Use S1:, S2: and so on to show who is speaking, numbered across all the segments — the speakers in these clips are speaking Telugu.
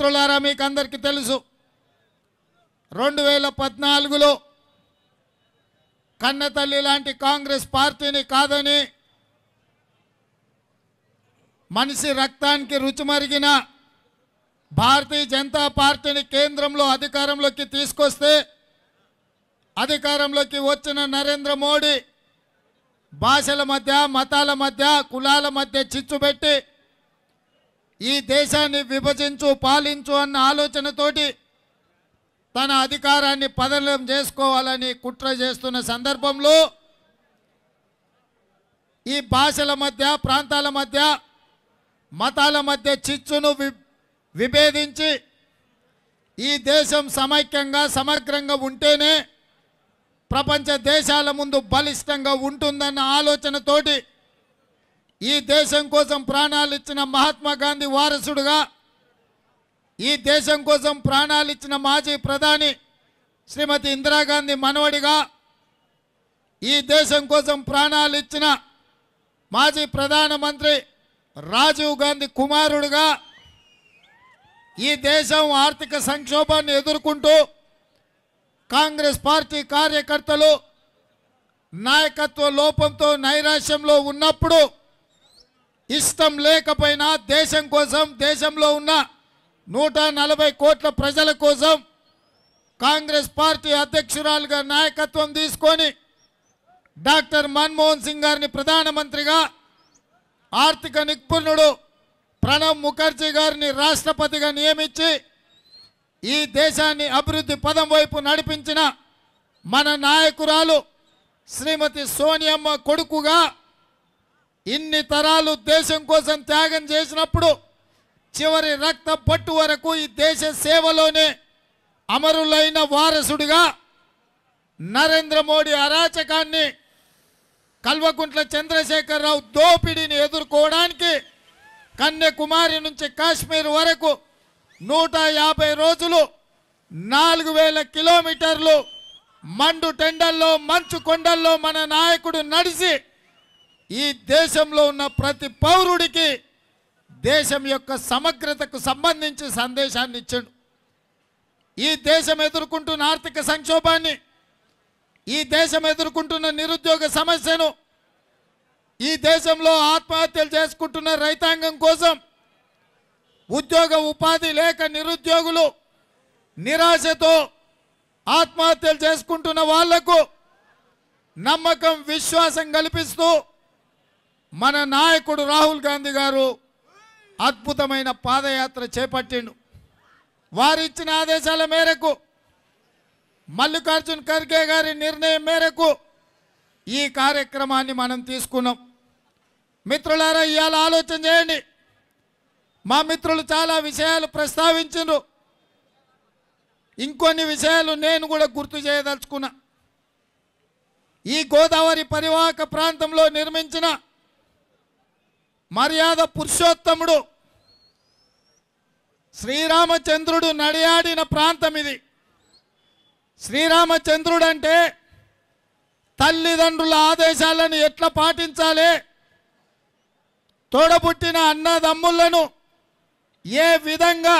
S1: మిత్రులారా మీకు అందరికీ తెలుసు రెండు వేల పద్నాలుగులో కన్నతల్లి లాంటి కాంగ్రెస్ పార్టీని కాదని మనిషి రక్తానికి రుచిమరిగిన భారతీయ జనతా పార్టీని కేంద్రంలో అధికారంలోకి తీసుకొస్తే అధికారంలోకి వచ్చిన నరేంద్ర మోడీ భాషల మధ్య మతాల మధ్య కులాల మధ్య చిచ్చు పెట్టి ఈ దేశాన్ని విభజించు పాలించు అన్న ఆలోచనతోటి తన అధికారాన్ని పదలం చేసుకోవాలని కుట్ర చేస్తున్న సందర్భంలో ఈ భాషల మధ్య ప్రాంతాల మధ్య మతాల మధ్య చిచ్చును విభేదించి ఈ దేశం సమైక్యంగా సమగ్రంగా ఉంటేనే ప్రపంచ దేశాల ముందు బలిష్టంగా ఉంటుందన్న ఆలోచనతోటి ఈ దేశం కోసం ప్రాణాలు ఇచ్చిన మహాత్మా గాంధీ వారసుడుగా ఈ దేశం కోసం ప్రాణాలు ఇచ్చిన మాజీ ప్రధాని శ్రీమతి ఇందిరాగాంధీ మనవడిగా ఈ దేశం కోసం ప్రాణాలు ఇచ్చిన మాజీ ప్రధానమంత్రి రాజీవ్ గాంధీ కుమారుడుగా ఈ దేశం ఆర్థిక సంక్షోభాన్ని ఎదుర్కొంటూ కాంగ్రెస్ పార్టీ కార్యకర్తలు నాయకత్వ లోపంతో నైరాశ్యంలో ఉన్నప్పుడు ఇష్టం లేకపోయినా దేశం కోసం దేశంలో ఉన్న నూట నలభై కోట్ల ప్రజల కోసం కాంగ్రెస్ పార్టీ అధ్యక్షురాలుగా నాయకత్వం తీసుకొని డాక్టర్ మన్మోహన్ సింగ్ గారిని ప్రధానమంత్రిగా ఆర్థిక నిపుణుడు ప్రణబ్ ముఖర్జీ గారిని రాష్ట్రపతిగా నియమించి ఈ దేశాన్ని అభివృద్ధి పదం వైపు నడిపించిన మన నాయకురాలు శ్రీమతి సోనియమ్మ కొడుకుగా ఇన్ని తరాలు దేశం కోసం త్యాగం చేసినప్పుడు చివరి రక్త పట్టు వరకు ఈ దేశ సేవలోనే అమరులైన వారసుడిగా నరేంద్ర మోడీ అరాచకాన్ని కల్వకుంట్ల చంద్రశేఖరరావు దోపిడీని ఎదుర్కోవడానికి కన్యాకుమారి నుంచి కాశ్మీర్ వరకు నూట యాభై రోజులు నాలుగు వేల కిలోమీటర్లు మండు టెండల్లో మంచు కొండల్లో మన నాయకుడు నడిచి ఈ దేశంలో ఉన్న ప్రతి పౌరుడికి దేశం యొక్క సమగ్రతకు సంబంధించి సందేశాన్ని ఇచ్చాడు ఈ దేశం ఎదుర్కొంటున్న ఆర్థిక సంక్షోభాన్ని ఈ దేశం ఎదుర్కొంటున్న నిరుద్యోగ సమస్యను ఈ దేశంలో ఆత్మహత్యలు చేసుకుంటున్న రైతాంగం కోసం ఉద్యోగ ఉపాధి లేక నిరుద్యోగులు నిరాశతో ఆత్మహత్యలు చేసుకుంటున్న వాళ్లకు నమ్మకం విశ్వాసం కల్పిస్తూ మన నాయకుడు రాహుల్ గాంధీ గారు అద్భుతమైన పాదయాత్ర చేపట్టిండు వారిచ్చిన ఆదేశాల మేరకు మల్లికార్జున్ ఖర్గే గారి నిర్ణయం మేరకు ఈ కార్యక్రమాన్ని మనం తీసుకున్నాం మిత్రులారా ఇవాళ ఆలోచన చేయండి మా మిత్రులు చాలా విషయాలు ప్రస్తావించారు ఇంకొన్ని విషయాలు నేను కూడా గుర్తు చేయదలుచుకున్నా ఈ గోదావరి పరివాహక ప్రాంతంలో నిర్మించిన మర్యాద పురుషోత్తముడు శ్రీరామచంద్రుడు నడియాడిన ప్రాంతం ఇది శ్రీరామచంద్రుడు అంటే తల్లిదండ్రుల ఆదేశాలను ఎట్లా పాటించాలి తోడబుట్టిన అన్నదమ్ములను ఏ విధంగా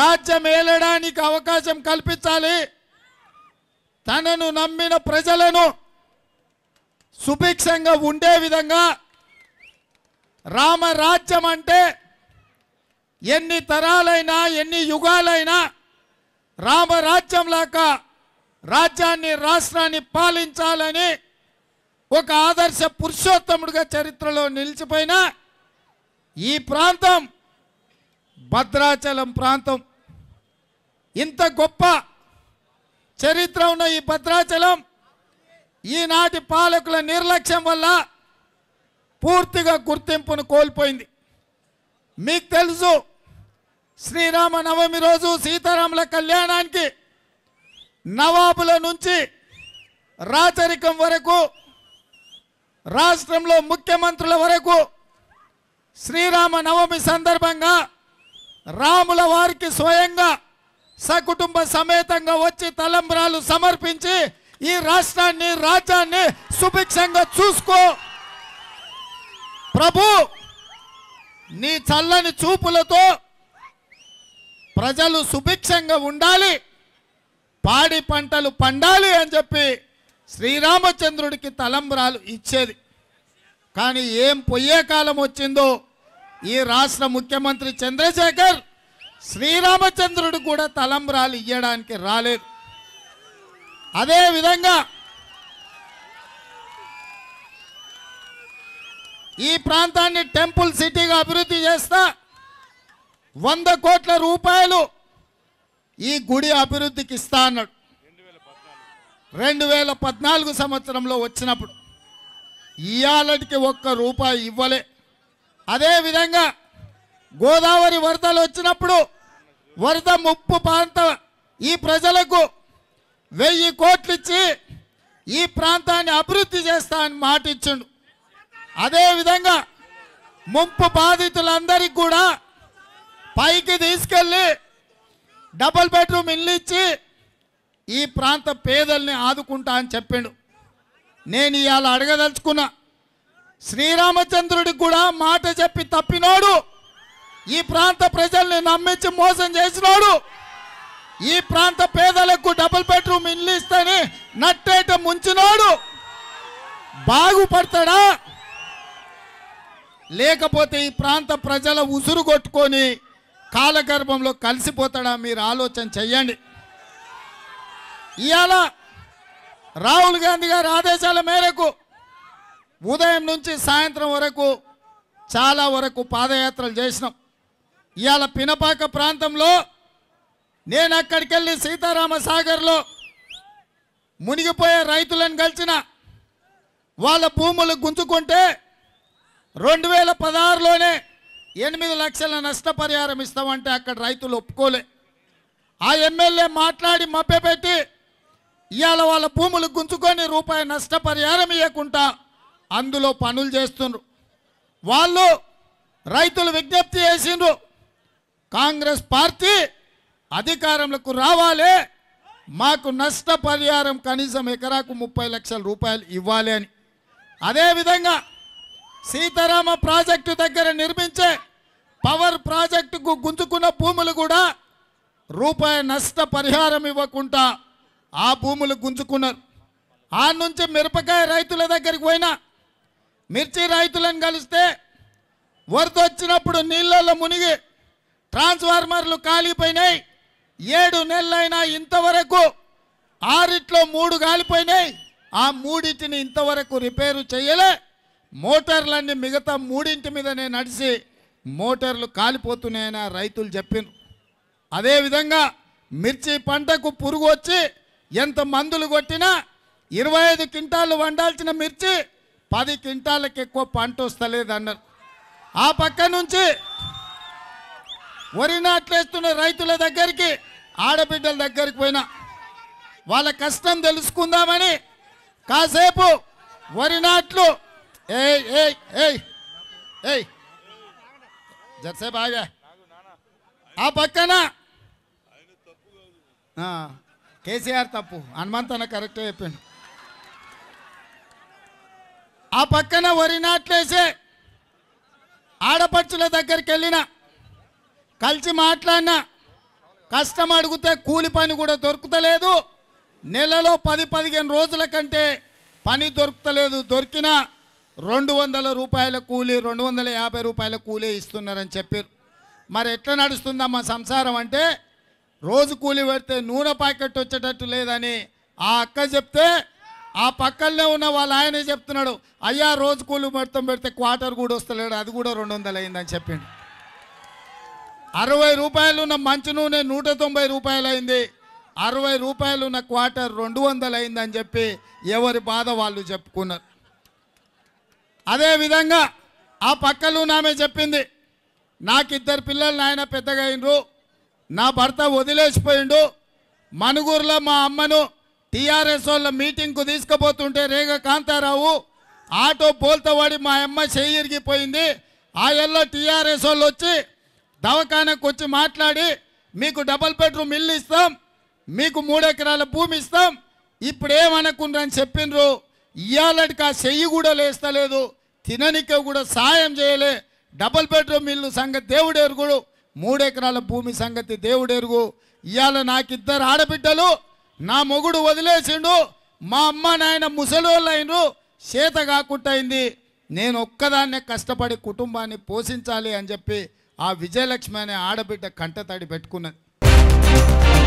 S1: రాజ్యం ఏలడానికి అవకాశం కల్పించాలి తనను నమ్మిన ప్రజలను సుభిక్షంగా ఉండే విధంగా రామరాజ్యం అంటే ఎన్ని తరాలైనా ఎన్ని యుగాలైనా రామరాజ్యం లాక రాజ్యాన్ని రాష్ట్రాన్ని పాలించాలని ఒక ఆదర్శ పురుషోత్తముడిగా చరిత్రలో నిలిచిపోయిన ఈ ప్రాంతం భద్రాచలం ప్రాంతం ఇంత గొప్ప చరిత్ర ఉన్న ఈ భద్రాచలం ఈనాటి పాలకుల నిర్లక్ష్యం వల్ల పూర్తిగా గుర్తింపును కోల్పోయింది మీకు తెలుసు శ్రీరామ నవమి రోజు సీతారాముల కళ్యాణానికి నవాబుల నుంచి రాచరికం వరకు రాష్ట్రంలో ముఖ్యమంత్రుల వరకు శ్రీరామ నవమి సందర్భంగా రాముల వారికి స్వయంగా సకుటుంబ సమేతంగా వచ్చి తలంబ్రాలు సమర్పించి ఈ రాష్ట్రాన్ని రాజ్యాన్ని సుభిక్షంగా చూసుకో ప్రభు నీ చల్లని చూపులతో ప్రజలు సుభిక్షంగా ఉండాలి పాడి పంటలు పండాలి అని చెప్పి శ్రీరామచంద్రుడికి తలంబరాలు ఇచ్చేది కానీ ఏం పొయ్యే కాలం వచ్చిందో ఈ రాష్ట్ర ముఖ్యమంత్రి చంద్రశేఖర్ శ్రీరామచంద్రుడు కూడా తలంబరాలు ఇయ్యడానికి రాలేదు అదేవిధంగా ఈ ప్రాంతాన్ని టెంపుల్ సిటీగా అభివృద్ధి చేస్తా వంద కోట్ల రూపాయలు ఈ గుడి అభివృద్ధికి ఇస్తా అన్నాడు రెండు వేల పద్నాలుగు సంవత్సరంలో వచ్చినప్పుడు ఇయాలటికి ఒక్క రూపాయి ఇవ్వలే అదేవిధంగా గోదావరి వరదలు వచ్చినప్పుడు వరద ముప్పు ప్రాంత ఈ ప్రజలకు వెయ్యి కోట్లు ఇచ్చి ఈ ప్రాంతాన్ని అభివృద్ధి చేస్తా అని మాటిచ్చిండు అదేవిధంగా ముంపు బాధితులందరికీ కూడా పైకి తీసుకెళ్ళి డబుల్ బెడ్రూమ్ ఇల్లు ఇచ్చి ఈ ప్రాంత పేదల్ని ఆదుకుంటా అని చెప్పిండు నేను ఇవాళ అడగదలుచుకున్నా శ్రీరామచంద్రుడికి కూడా మాట చెప్పి తప్పినోడు ఈ ప్రాంత ప్రజల్ని నమ్మించి మోసం చేసినోడు ఈ ప్రాంత పేదలకు డబుల్ బెడ్రూమ్ ఇల్లు ఇస్తేనే నట్టేట ముంచినోడు బాగుపడతాడా లేకపోతే ఈ ప్రాంత ప్రజల ఉసురు కొట్టుకొని కాలగర్భంలో కలిసిపోతాడా మీరు ఆలోచన చెయ్యండి ఇవాళ రాహుల్ గాంధీ గారి ఆదేశాల మేరకు ఉదయం నుంచి సాయంత్రం వరకు చాలా వరకు పాదయాత్రలు చేసినాం ఇవాళ పినపాక ప్రాంతంలో నేను అక్కడికి వెళ్ళి సీతారామ సాగర్లో మునిగిపోయే రైతులను కలిసిన వాళ్ళ భూములు గుంజుకుంటే రెండు వేల పదహారులోనే ఎనిమిది లక్షల నష్టపరిహారం ఇస్తామంటే అక్కడ రైతులు ఒప్పుకోలే ఆ ఎమ్మెల్యే మాట్లాడి మభ్యపెట్టి ఇవాళ వాళ్ళ భూములు గుంజుకొని రూపాయి నష్టపరిహారం ఇవ్వకుండా అందులో పనులు చేస్తున్నారు వాళ్ళు రైతులు విజ్ఞప్తి చేసిండ్రు కాంగ్రెస్ పార్టీ అధికారంలోకి రావాలి మాకు నష్టపరిహారం కనీసం ఎకరాకు ముప్పై లక్షల రూపాయలు ఇవ్వాలి అని అదేవిధంగా సీతారామ ప్రాజెక్టు దగ్గర నిర్మించే పవర్ ప్రాజెక్టుకు గుంజుకున్న భూములు కూడా రూపాయి నష్ట పరిహారం ఇవ్వకుండా ఆ భూములు గుంజుకున్నారు ఆ నుంచి మిరపకాయ రైతుల దగ్గరికి పోయినా మిర్చి రైతులను కలిస్తే వరద వచ్చినప్పుడు నీళ్ళల్లో మునిగి ట్రాన్స్ఫార్మర్లు కాలిపోయినాయి ఏడు నెలలైనా ఇంతవరకు ఆరిట్లో మూడు కాలిపోయినాయి ఆ మూడింటిని ఇంతవరకు రిపేరు చేయలే మోటార్లన్నీ మిగతా మూడింటి మీద నేను నడిచి మోటార్లు కాలిపోతున్నాయని రైతులు చెప్పినారు అదేవిధంగా మిర్చి పంటకు పురుగు వచ్చి ఎంత మందులు కొట్టినా ఇరవై ఐదు క్వింటాలు వండాల్సిన మిర్చి పది క్వింటాలకు ఎక్కువ పంట వస్తలేదు అన్నారు ఆ పక్క నుంచి వరి నాట్లేస్తున్న రైతుల దగ్గరికి ఆడబిడ్డల దగ్గరికి పోయినా వాళ్ళ కష్టం తెలుసుకుందామని కాసేపు వరి నాట్లు ఏయ్ ఏయ్ ఏయ్ ఏయ్ జరసేపు బాగా ఆ పక్కన కేసీఆర్ తప్పు హనుమంతన కరెక్టే చెప్పిండు ఆ పక్కన వరి నాట్లేసే ఆడపడుచుల దగ్గరికి వెళ్ళిన కలిసి మాట్లాడినా కష్టం అడిగితే కూలి పని కూడా దొరుకుతలేదు నెలలో పది పదిహేను రోజుల కంటే పని దొరుకుతలేదు దొరికినా రెండు వందల రూపాయల కూలీ రెండు వందల యాభై రూపాయల కూలీ ఇస్తున్నారని చెప్పారు మరి ఎట్లా నడుస్తుందమ్మా సంసారం అంటే రోజు కూలి పెడితే నూనె ప్యాకెట్ వచ్చేటట్టు లేదని ఆ అక్క చెప్తే ఆ పక్కనే ఉన్న వాళ్ళ ఆయనే చెప్తున్నాడు అయ్యా రోజు కూలి మొత్తం పెడితే క్వార్టర్ కూడా వస్తలేడు అది కూడా రెండు వందలు అయిందని చెప్పిండు అరవై రూపాయలు ఉన్న మంచి నూనె నూట తొంభై రూపాయలు అయింది అరవై రూపాయలు ఉన్న క్వార్టర్ రెండు వందలు అయిందని చెప్పి ఎవరి బాధ వాళ్ళు చెప్పుకున్నారు అదేవిధంగా ఆ పక్కలు నామె చెప్పింది నాకు ఇద్దరు పిల్లలు నాయన పెద్దగా అయినరు నా భర్త వదిలేసిపోయిండు మనుగూరులో మా అమ్మను టీఆర్ఎస్ వాళ్ళ మీటింగ్కు తీసుకుపోతుంటే రేగ కాంతారావు ఆటో పోల్తవాడి మా అమ్మ చెయ్యి ఇరిగిపోయింది ఆ ఎల్లో టీఆర్ఎస్ వాళ్ళు వచ్చి దవాఖానకు వచ్చి మాట్లాడి మీకు డబల్ బెడ్రూమ్ ఇల్లు ఇస్తాం మీకు మూడెకరాల భూమి ఇస్తాం ఇప్పుడు ఏమనుకుండ్రని చెప్పిండ్రు ఇయ్యాలటిక చెయ్యి కూడా లేస్తలేదు తిననిక కూడా సాయం చేయలే డబల్ బెడ్రూమ్ ఇల్లు సంగతి దేవుడు ఎరుగుడు మూడెకరాల భూమి సంగతి దేవుడెరుగు ఇవాళ నాకు నాకిద్దరు ఆడబిడ్డలు నా మొగుడు వదిలేసిండు మా అమ్మ నాయన ముసలోళ్ళైనరు చేత కాకుండా అయింది నేను ఒక్కదాన్నే కష్టపడి కుటుంబాన్ని పోషించాలి అని చెప్పి ఆ విజయలక్ష్మి అనే ఆడబిడ్డ తడి పెట్టుకున్నది